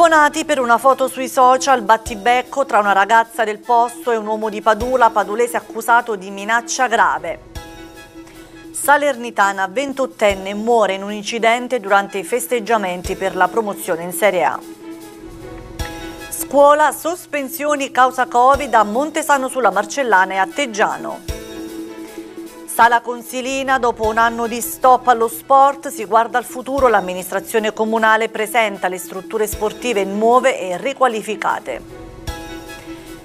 Bonati per una foto sui social, battibecco tra una ragazza del posto e un uomo di Padula, padulese accusato di minaccia grave. Salernitana, 28enne, muore in un incidente durante i festeggiamenti per la promozione in Serie A. Scuola, sospensioni causa Covid a Montesano sulla Marcellana e a Teggiano. Sala Consilina, dopo un anno di stop allo sport, si guarda al futuro. L'amministrazione comunale presenta le strutture sportive nuove e riqualificate.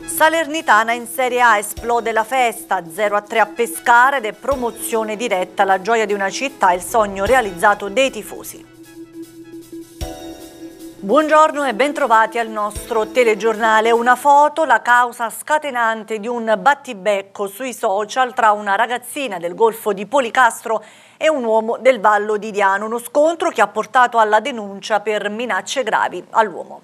Salernitana in Serie A esplode la festa, 0-3 a a Pescara ed è promozione diretta, la gioia di una città e il sogno realizzato dei tifosi. Buongiorno e bentrovati al nostro telegiornale. Una foto, la causa scatenante di un battibecco sui social tra una ragazzina del Golfo di Policastro e un uomo del Vallo di Diano. Uno scontro che ha portato alla denuncia per minacce gravi all'uomo.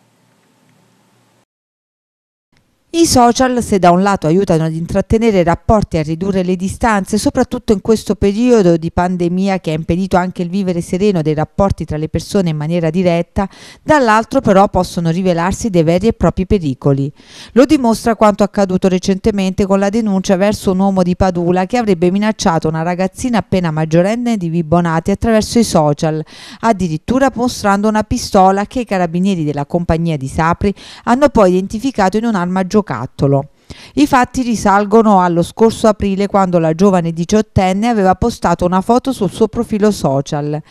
I social, se da un lato aiutano ad intrattenere rapporti e a ridurre le distanze, soprattutto in questo periodo di pandemia che ha impedito anche il vivere sereno dei rapporti tra le persone in maniera diretta, dall'altro però possono rivelarsi dei veri e propri pericoli. Lo dimostra quanto accaduto recentemente con la denuncia verso un uomo di Padula che avrebbe minacciato una ragazzina appena maggiorenne di Vibonati attraverso i social, addirittura mostrando una pistola che i carabinieri della compagnia di Sapri hanno poi identificato in un'arma giovanile giocattolo. I fatti risalgono allo scorso aprile quando la giovane diciottenne aveva postato una foto sul suo profilo social,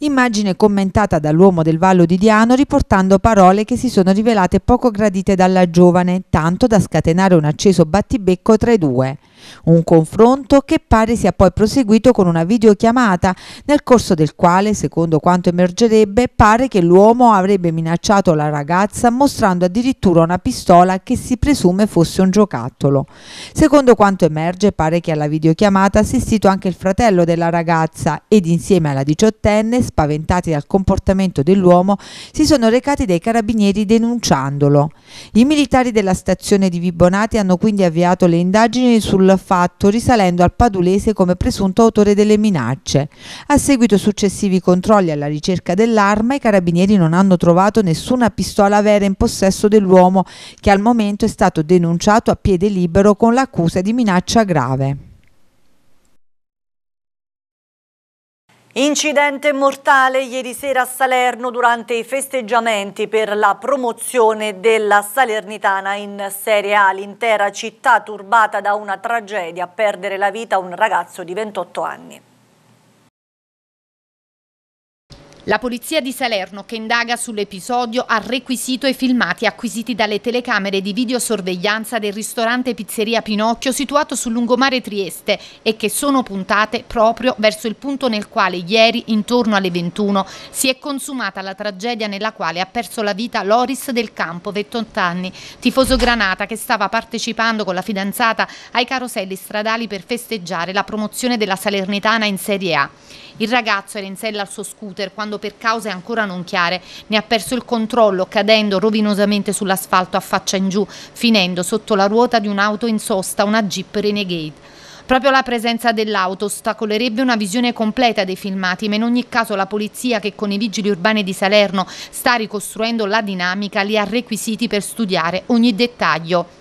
immagine commentata dall'uomo del Vallo di Diano riportando parole che si sono rivelate poco gradite dalla giovane, tanto da scatenare un acceso battibecco tra i due. Un confronto che pare sia poi proseguito con una videochiamata, nel corso del quale, secondo quanto emergerebbe, pare che l'uomo avrebbe minacciato la ragazza mostrando addirittura una pistola che si presume fosse un giocattolo. Secondo quanto emerge, pare che alla videochiamata ha assistito anche il fratello della ragazza ed insieme alla diciottenne, spaventati dal comportamento dell'uomo, si sono recati dai carabinieri denunciandolo. I militari della stazione di Vibonati hanno quindi avviato le indagini sul del fatto risalendo al padulese come presunto autore delle minacce. A seguito successivi controlli alla ricerca dell'arma, i carabinieri non hanno trovato nessuna pistola vera in possesso dell'uomo che al momento è stato denunciato a piede libero con l'accusa di minaccia grave. Incidente mortale ieri sera a Salerno durante i festeggiamenti per la promozione della Salernitana in Serie A. L'intera città turbata da una tragedia, a perdere la vita un ragazzo di 28 anni. La polizia di Salerno, che indaga sull'episodio, ha requisito i filmati acquisiti dalle telecamere di videosorveglianza del ristorante Pizzeria Pinocchio situato sul lungomare Trieste e che sono puntate proprio verso il punto nel quale ieri, intorno alle 21, si è consumata la tragedia nella quale ha perso la vita Loris del Campo, 28 anni, tifoso Granata che stava partecipando con la fidanzata ai caroselli stradali per festeggiare la promozione della Salernitana in Serie A. Il ragazzo era in sella al suo scooter quando quando per cause ancora non chiare ne ha perso il controllo cadendo rovinosamente sull'asfalto a faccia in giù, finendo sotto la ruota di un'auto in sosta, una Jeep Renegade. Proprio la presenza dell'auto ostacolerebbe una visione completa dei filmati, ma in ogni caso la polizia che con i vigili urbani di Salerno sta ricostruendo la dinamica li ha requisiti per studiare ogni dettaglio.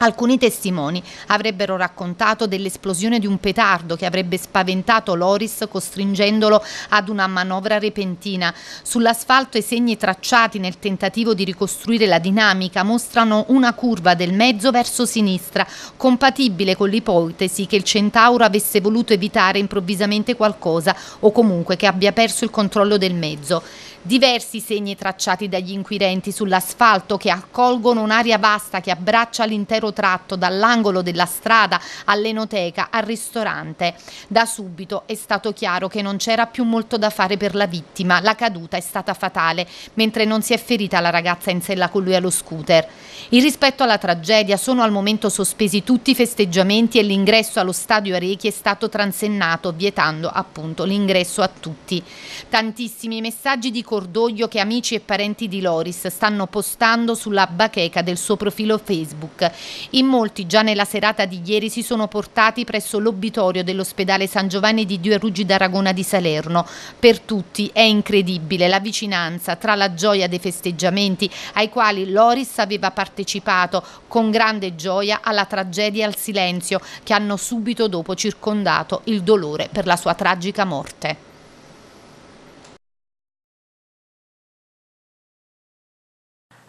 Alcuni testimoni avrebbero raccontato dell'esplosione di un petardo che avrebbe spaventato Loris costringendolo ad una manovra repentina. Sull'asfalto i segni tracciati nel tentativo di ricostruire la dinamica mostrano una curva del mezzo verso sinistra, compatibile con l'ipotesi che il centauro avesse voluto evitare improvvisamente qualcosa o comunque che abbia perso il controllo del mezzo. Diversi segni tracciati dagli inquirenti sull'asfalto che accolgono un'area vasta che abbraccia l'intero tratto dall'angolo della strada all'enoteca al ristorante. Da subito è stato chiaro che non c'era più molto da fare per la vittima, la caduta è stata fatale, mentre non si è ferita la ragazza in sella con lui allo scooter. In rispetto alla tragedia sono al momento sospesi tutti i festeggiamenti e l'ingresso allo stadio Arechi è stato transennato, vietando appunto l'ingresso a tutti. Tantissimi messaggi di corso cordoglio che amici e parenti di Loris stanno postando sulla bacheca del suo profilo Facebook. In molti già nella serata di ieri si sono portati presso l'obitorio dell'ospedale San Giovanni di Due Ruggi d'Aragona di Salerno. Per tutti è incredibile la vicinanza tra la gioia dei festeggiamenti ai quali Loris aveva partecipato con grande gioia alla tragedia e al silenzio che hanno subito dopo circondato il dolore per la sua tragica morte.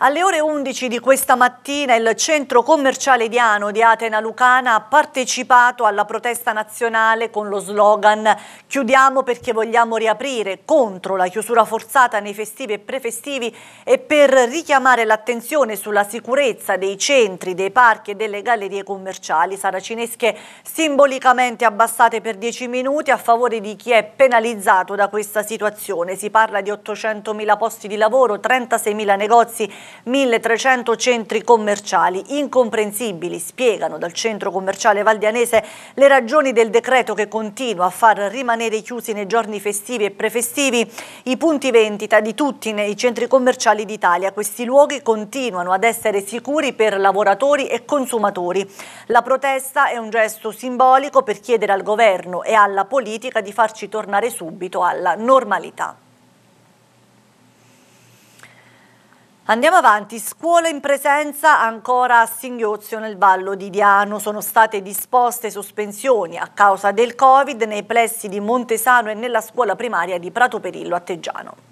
Alle ore 11 di questa mattina il centro commerciale di Ano di Atena Lucana ha partecipato alla protesta nazionale con lo slogan Chiudiamo perché vogliamo riaprire contro la chiusura forzata nei festivi e prefestivi e per richiamare l'attenzione sulla sicurezza dei centri, dei parchi e delle gallerie commerciali saracinesche simbolicamente abbassate per 10 minuti a favore di chi è penalizzato da questa situazione. Si parla di 800.000 posti di lavoro, 36.000 negozi 1300 centri commerciali. Incomprensibili, spiegano dal centro commerciale valdianese le ragioni del decreto che continua a far rimanere chiusi nei giorni festivi e prefestivi i punti vendita di tutti nei centri commerciali d'Italia. Questi luoghi continuano ad essere sicuri per lavoratori e consumatori. La protesta è un gesto simbolico per chiedere al governo e alla politica di farci tornare subito alla normalità. Andiamo avanti, scuole in presenza ancora a singhiozio nel Vallo di Diano. Sono state disposte sospensioni a causa del Covid nei pressi di Montesano e nella scuola primaria di Prato Perillo a Teggiano.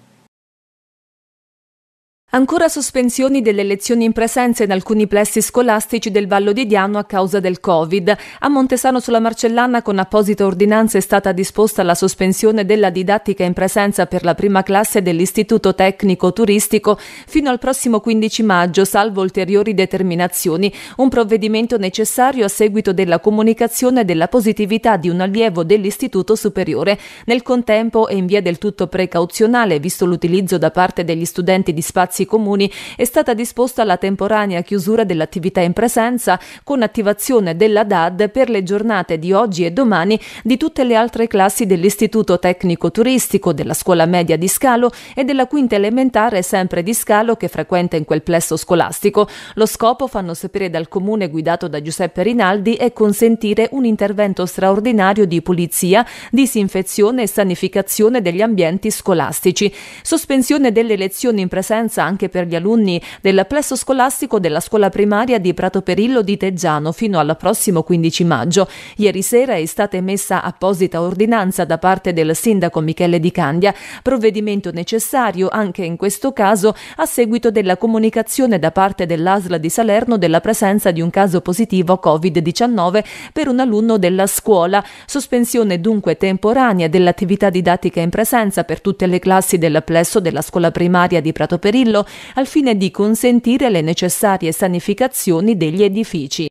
Ancora sospensioni delle lezioni in presenza in alcuni plessi scolastici del Vallo di Diano a causa del Covid. A Montesano sulla Marcellana con apposita ordinanza è stata disposta la sospensione della didattica in presenza per la prima classe dell'Istituto Tecnico Turistico fino al prossimo 15 maggio, salvo ulteriori determinazioni, un provvedimento necessario a seguito della comunicazione della positività di un allievo dell'Istituto Superiore. Nel contempo e in via del tutto precauzionale, visto l'utilizzo da parte degli studenti di spazi spazi comuni è stata disposta la temporanea chiusura dell'attività in presenza con attivazione della DAD per le giornate di oggi e domani di tutte le altre classi dell'Istituto Tecnico Turistico, della Scuola Media di Scalo e della Quinta Elementare sempre di Scalo che frequenta in quel plesso scolastico. Lo scopo, fanno sapere dal comune guidato da Giuseppe Rinaldi, è consentire un intervento straordinario di pulizia, disinfezione e sanificazione degli ambienti scolastici. Sospensione delle lezioni in presenza anche per gli alunni del plesso scolastico della scuola primaria di Prato Perillo di Teggiano fino al prossimo 15 maggio. Ieri sera è stata emessa apposita ordinanza da parte del sindaco Michele Di Candia, provvedimento necessario anche in questo caso a seguito della comunicazione da parte dell'ASL di Salerno della presenza di un caso positivo Covid-19 per un alunno della scuola. Sospensione dunque temporanea dell'attività didattica in presenza per tutte le classi del plesso della scuola primaria di Prato Perillo suolo, al fine di consentire le necessarie sanificazioni degli edifici.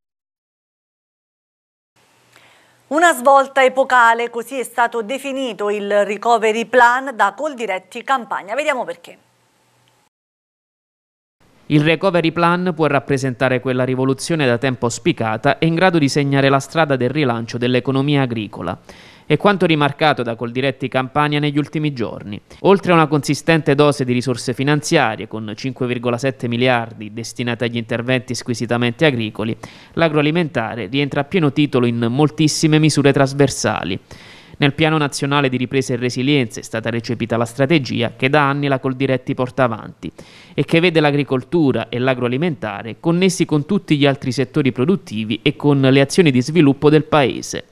Una svolta epocale, così è stato definito il recovery plan da Coldiretti Campagna. Vediamo perché. Il recovery plan può rappresentare quella rivoluzione da tempo auspicata e in grado di segnare la strada del rilancio dell'economia agricola è quanto rimarcato da Coldiretti Campania negli ultimi giorni. Oltre a una consistente dose di risorse finanziarie, con 5,7 miliardi destinate agli interventi squisitamente agricoli, l'agroalimentare rientra a pieno titolo in moltissime misure trasversali. Nel Piano Nazionale di Ripresa e Resilienza è stata recepita la strategia che da anni la Coldiretti porta avanti e che vede l'agricoltura e l'agroalimentare connessi con tutti gli altri settori produttivi e con le azioni di sviluppo del Paese.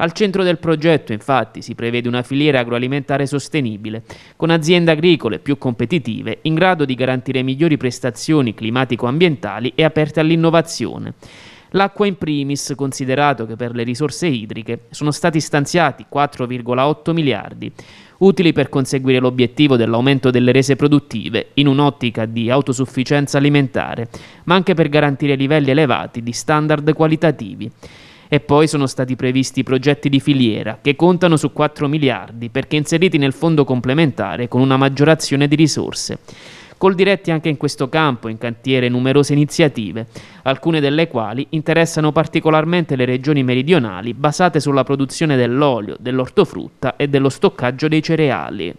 Al centro del progetto, infatti, si prevede una filiera agroalimentare sostenibile, con aziende agricole più competitive, in grado di garantire migliori prestazioni climatico-ambientali e aperte all'innovazione. L'acqua in primis, considerato che per le risorse idriche sono stati stanziati 4,8 miliardi, utili per conseguire l'obiettivo dell'aumento delle rese produttive in un'ottica di autosufficienza alimentare, ma anche per garantire livelli elevati di standard qualitativi e poi sono stati previsti progetti di filiera che contano su 4 miliardi perché inseriti nel fondo complementare con una maggiorazione di risorse. Col diretti anche in questo campo in cantiere numerose iniziative, alcune delle quali interessano particolarmente le regioni meridionali basate sulla produzione dell'olio, dell'ortofrutta e dello stoccaggio dei cereali.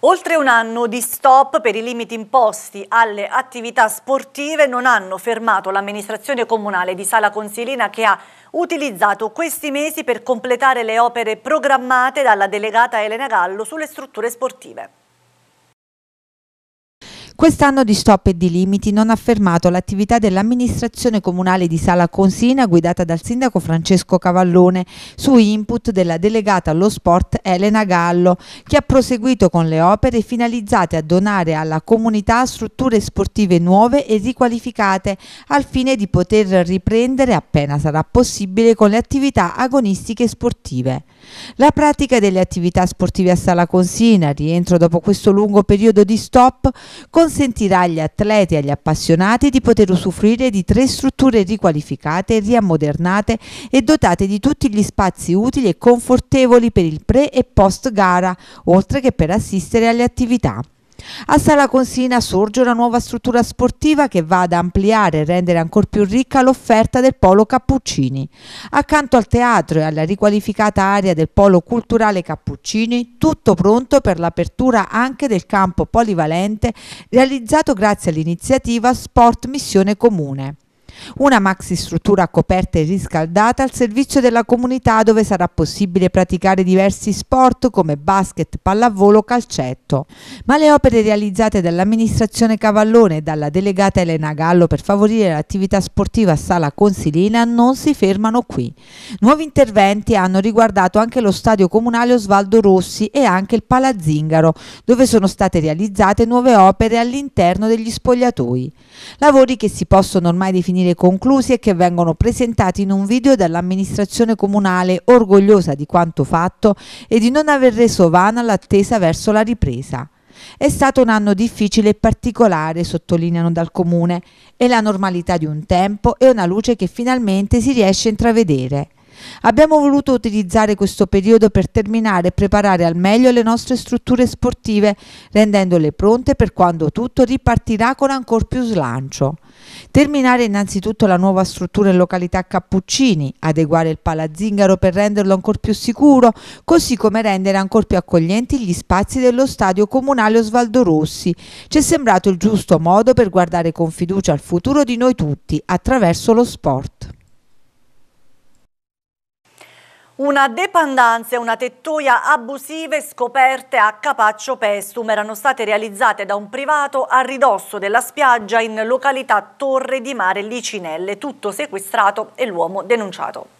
Oltre un anno di stop per i limiti imposti alle attività sportive non hanno fermato l'amministrazione comunale di Sala Consilina che ha utilizzato questi mesi per completare le opere programmate dalla delegata Elena Gallo sulle strutture sportive. Quest'anno di stop e di limiti non ha fermato l'attività dell'amministrazione comunale di Sala Consina guidata dal sindaco Francesco Cavallone su input della delegata allo sport Elena Gallo che ha proseguito con le opere finalizzate a donare alla comunità strutture sportive nuove e riqualificate al fine di poter riprendere appena sarà possibile con le attività agonistiche sportive. La pratica delle attività sportive a Sala Consina, rientro dopo questo lungo periodo di stop, con consentirà agli atleti e agli appassionati di poter usufruire di tre strutture riqualificate, riammodernate e dotate di tutti gli spazi utili e confortevoli per il pre e post gara, oltre che per assistere alle attività. A Sala Consina sorge una nuova struttura sportiva che va ad ampliare e rendere ancora più ricca l'offerta del Polo Cappuccini. Accanto al teatro e alla riqualificata area del Polo Culturale Cappuccini, tutto pronto per l'apertura anche del campo polivalente realizzato grazie all'iniziativa Sport Missione Comune. Una maxi struttura coperta e riscaldata al servizio della comunità dove sarà possibile praticare diversi sport come basket, pallavolo, calcetto. Ma le opere realizzate dall'amministrazione Cavallone e dalla delegata Elena Gallo per favorire l'attività sportiva a Sala Consilina non si fermano qui. Nuovi interventi hanno riguardato anche lo stadio comunale Osvaldo Rossi e anche il Palazzingaro, dove sono state realizzate nuove opere all'interno degli spogliatoi. Lavori che si possono ormai definire venire conclusi e che vengono presentati in un video dall'amministrazione comunale orgogliosa di quanto fatto e di non aver reso vana l'attesa verso la ripresa. È stato un anno difficile e particolare, sottolineano dal comune, e la normalità di un tempo è una luce che finalmente si riesce a intravedere. Abbiamo voluto utilizzare questo periodo per terminare e preparare al meglio le nostre strutture sportive, rendendole pronte per quando tutto ripartirà con ancor più slancio. Terminare innanzitutto la nuova struttura in località Cappuccini, adeguare il palazzingaro per renderlo ancora più sicuro, così come rendere ancora più accoglienti gli spazi dello stadio comunale Osvaldo Rossi. Ci è sembrato il giusto modo per guardare con fiducia al futuro di noi tutti attraverso lo sport. Una depandanza e una tettoia abusive scoperte a Capaccio Pestum erano state realizzate da un privato a ridosso della spiaggia in località Torre di Mare Licinelle, tutto sequestrato e l'uomo denunciato.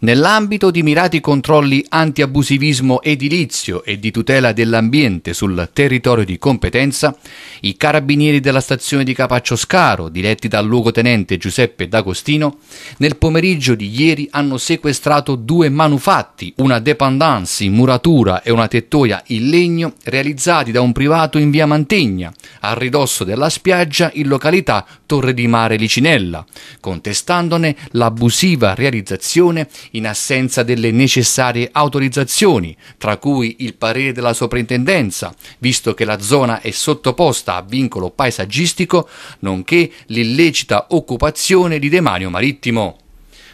Nell'ambito di mirati controlli antiabusivismo edilizio e di tutela dell'ambiente sul territorio di competenza, i carabinieri della stazione di Capaccio Scaro, diretti dal luogotenente Giuseppe D'Agostino, nel pomeriggio di ieri hanno sequestrato due manufatti, una dépendance in muratura e una tettoia in legno, realizzati da un privato in via Mantegna, a ridosso della spiaggia in località Torre di Mare Licinella, contestandone l'abusiva realizzazione in assenza delle necessarie autorizzazioni, tra cui il parere della soprintendenza, visto che la zona è sottoposta a vincolo paesaggistico, nonché l'illecita occupazione di demanio marittimo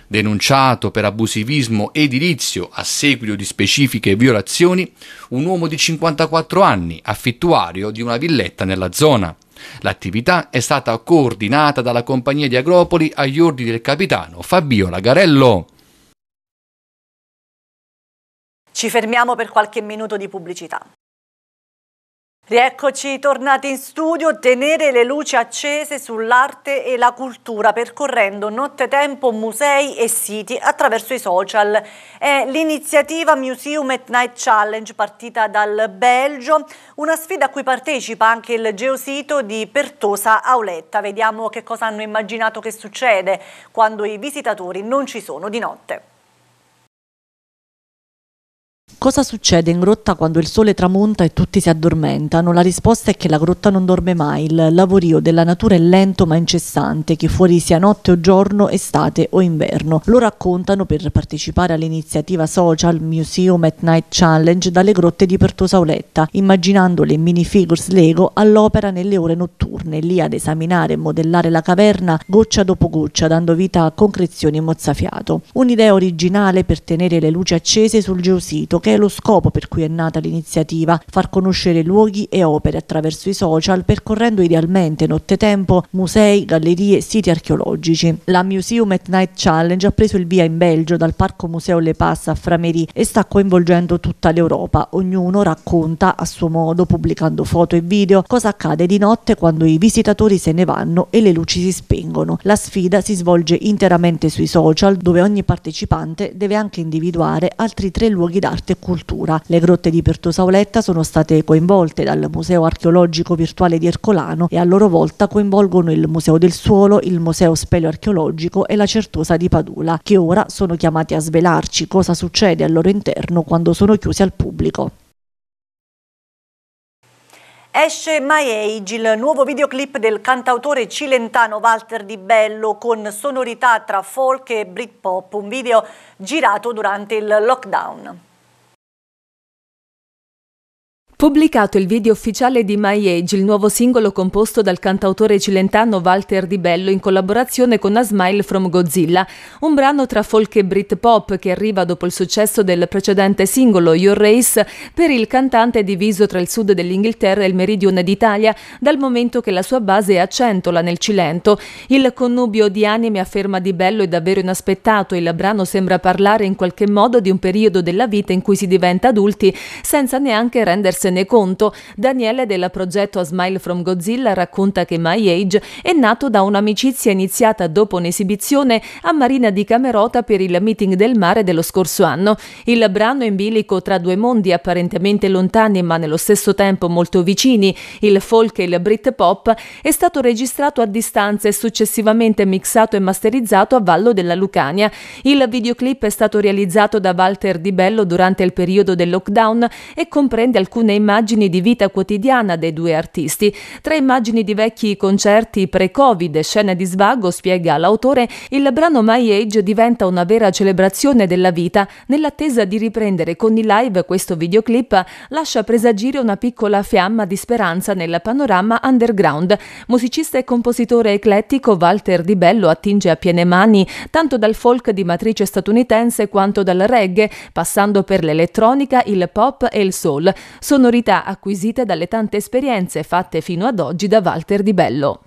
denunciato per abusivismo edilizio a seguito di specifiche violazioni, un uomo di 54 anni, affittuario di una villetta nella zona. L'attività è stata coordinata dalla compagnia di Agropoli agli ordini del capitano Fabio Lagarello. Ci fermiamo per qualche minuto di pubblicità. Rieccoci tornati in studio, tenere le luci accese sull'arte e la cultura percorrendo nottetempo musei e siti attraverso i social. È l'iniziativa Museum at Night Challenge partita dal Belgio, una sfida a cui partecipa anche il geosito di Pertosa Auletta. Vediamo che cosa hanno immaginato che succede quando i visitatori non ci sono di notte. Cosa succede in grotta quando il sole tramonta e tutti si addormentano? La risposta è che la grotta non dorme mai, il lavorio della natura è lento ma incessante, che fuori sia notte o giorno, estate o inverno. Lo raccontano per partecipare all'iniziativa social Museum at Night Challenge dalle grotte di Pertosa Pertosauletta, immaginando le minifigures Lego all'opera nelle ore notturne, lì ad esaminare e modellare la caverna goccia dopo goccia, dando vita a concrezioni mozzafiato. Un'idea originale per tenere le luci accese sul geosito che è lo scopo per cui è nata l'iniziativa, far conoscere luoghi e opere attraverso i social, percorrendo idealmente nottetempo musei, gallerie, siti archeologici. La Museum at Night Challenge ha preso il via in Belgio dal Parco Museo Le Passa a Framery e sta coinvolgendo tutta l'Europa. Ognuno racconta a suo modo, pubblicando foto e video, cosa accade di notte quando i visitatori se ne vanno e le luci si spengono. La sfida si svolge interamente sui social, dove ogni partecipante deve anche individuare altri tre luoghi d'arte cultura. Le grotte di Pertosauletta sono state coinvolte dal Museo archeologico virtuale di Ercolano e a loro volta coinvolgono il Museo del Suolo, il Museo Speleo-Archeologico e la Certosa di Padula, che ora sono chiamati a svelarci cosa succede al loro interno quando sono chiusi al pubblico. Esce My Age, il nuovo videoclip del cantautore cilentano Walter Di Bello con sonorità tra folk e Britpop, un video girato durante il lockdown. Pubblicato il video ufficiale di My Age, il nuovo singolo composto dal cantautore cilentano Walter Di Bello in collaborazione con A Smile from Godzilla, un brano tra folk e Britpop che arriva dopo il successo del precedente singolo Your Race per il cantante diviso tra il sud dell'Inghilterra e il meridione d'Italia, dal momento che la sua base è a Centola nel Cilento. Il connubio di anime afferma Di Bello è davvero inaspettato e il brano sembra parlare in qualche modo di un periodo della vita in cui si diventa adulti senza neanche rendersi tenersene conto. Daniele del progetto A Smile from Godzilla racconta che My Age è nato da un'amicizia iniziata dopo un'esibizione a Marina di Camerota per il meeting del mare dello scorso anno. Il brano in bilico tra due mondi apparentemente lontani ma nello stesso tempo molto vicini, il folk e il Britpop, è stato registrato a distanza e successivamente mixato e masterizzato a Vallo della Lucania. Il videoclip è stato realizzato da Walter Di Bello durante il periodo del lockdown e comprende alcune immagini di vita quotidiana dei due artisti, tra immagini di vecchi concerti pre-Covid e scene di svago, spiega l'autore, il brano My Age diventa una vera celebrazione della vita. Nell'attesa di riprendere con i live questo videoclip lascia presagire una piccola fiamma di speranza nel panorama underground. Musicista e compositore eclettico Walter Di Bello attinge a piene mani tanto dal folk di matrice statunitense quanto dal reggae, passando per l'elettronica, il pop e il soul. Sono sonorità acquisite dalle tante esperienze fatte fino ad oggi da Walter Di Bello.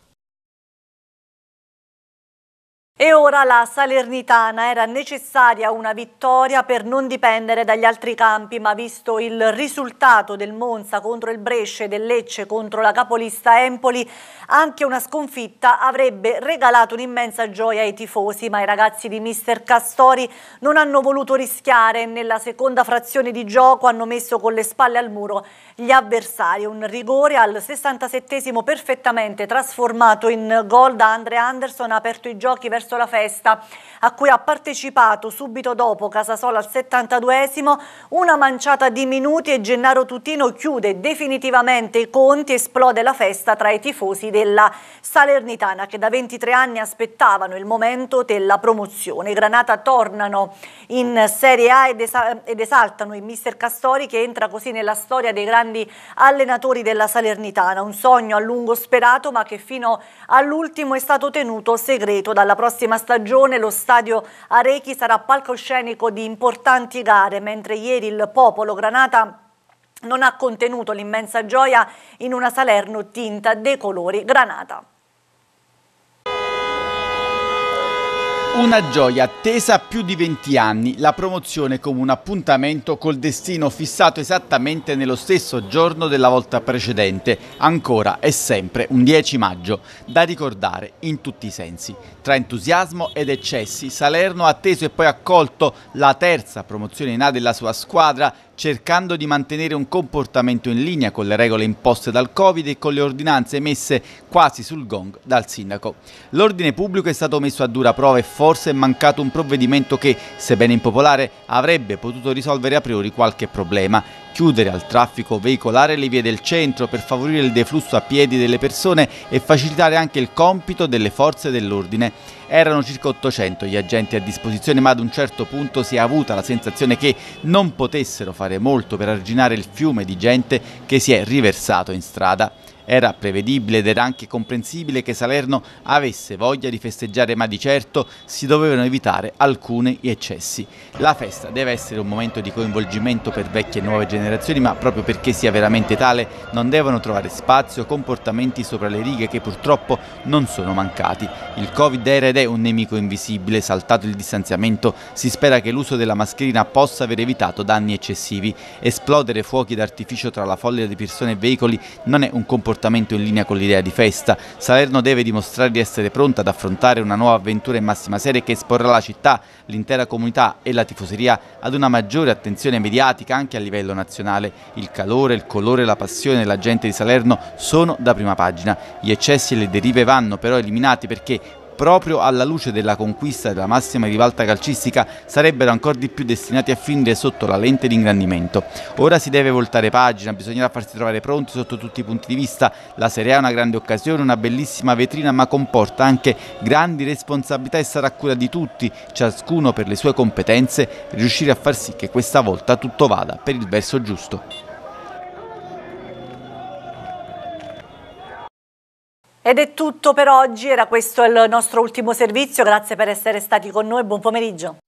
E ora la Salernitana era necessaria una vittoria per non dipendere dagli altri campi, ma visto il risultato del Monza contro il Brescia e del Lecce contro la capolista Empoli, anche una sconfitta avrebbe regalato un'immensa gioia ai tifosi, ma i ragazzi di Mister Castori non hanno voluto rischiare e nella seconda frazione di gioco hanno messo con le spalle al muro gli avversari. Un rigore al 67 perfettamente trasformato in gol da Andre Anderson ha aperto i giochi verso verso la festa, a cui ha partecipato subito dopo Casasola al 72esimo, una manciata di minuti e Gennaro Tutino chiude definitivamente i conti, esplode la festa tra i tifosi della Salernitana che da 23 anni aspettavano il momento della promozione. Granata tornano in Serie A ed esaltano il mister Castori che entra così nella storia dei grandi allenatori della Salernitana, un sogno a lungo sperato ma che fino all'ultimo è stato tenuto segreto dalla prossima prossima stagione lo stadio Arechi sarà palcoscenico di importanti gare, mentre ieri il popolo Granata non ha contenuto l'immensa gioia in una Salerno tinta dei colori granata. Una gioia attesa più di 20 anni, la promozione come un appuntamento col destino fissato esattamente nello stesso giorno della volta precedente, ancora e sempre un 10 maggio, da ricordare in tutti i sensi. Tra entusiasmo ed eccessi, Salerno ha atteso e poi accolto la terza promozione in A della sua squadra, cercando di mantenere un comportamento in linea con le regole imposte dal Covid e con le ordinanze emesse quasi sul gong dal sindaco. L'ordine pubblico è stato messo a dura prova e forse è mancato un provvedimento che, sebbene impopolare, avrebbe potuto risolvere a priori qualche problema chiudere al traffico veicolare le vie del centro per favorire il deflusso a piedi delle persone e facilitare anche il compito delle forze dell'ordine. Erano circa 800 gli agenti a disposizione, ma ad un certo punto si è avuta la sensazione che non potessero fare molto per arginare il fiume di gente che si è riversato in strada. Era prevedibile ed era anche comprensibile che Salerno avesse voglia di festeggiare, ma di certo si dovevano evitare alcuni eccessi. La festa deve essere un momento di coinvolgimento per vecchie e nuove generazioni, ma proprio perché sia veramente tale non devono trovare spazio comportamenti sopra le righe che purtroppo non sono mancati. Il Covid era ed è un nemico invisibile, saltato il distanziamento, si spera che l'uso della mascherina possa aver evitato danni eccessivi. Esplodere fuochi d'artificio tra la folla di persone e veicoli non è un comportamento comportamento in linea con l'idea di festa. Salerno deve dimostrare di essere pronta ad affrontare una nuova avventura in massima serie che esporrà la città, l'intera comunità e la tifoseria ad una maggiore attenzione mediatica anche a livello nazionale. Il calore, il colore, la passione della gente di Salerno sono da prima pagina. Gli eccessi e le derive vanno però eliminati perché proprio alla luce della conquista della massima rivalta calcistica, sarebbero ancora di più destinati a finire sotto la lente di ingrandimento. Ora si deve voltare pagina, bisognerà farsi trovare pronti sotto tutti i punti di vista. La Serie A è una grande occasione, una bellissima vetrina, ma comporta anche grandi responsabilità e sarà cura di tutti, ciascuno per le sue competenze, riuscire a far sì che questa volta tutto vada per il verso giusto. Ed è tutto per oggi, era questo il nostro ultimo servizio, grazie per essere stati con noi, buon pomeriggio.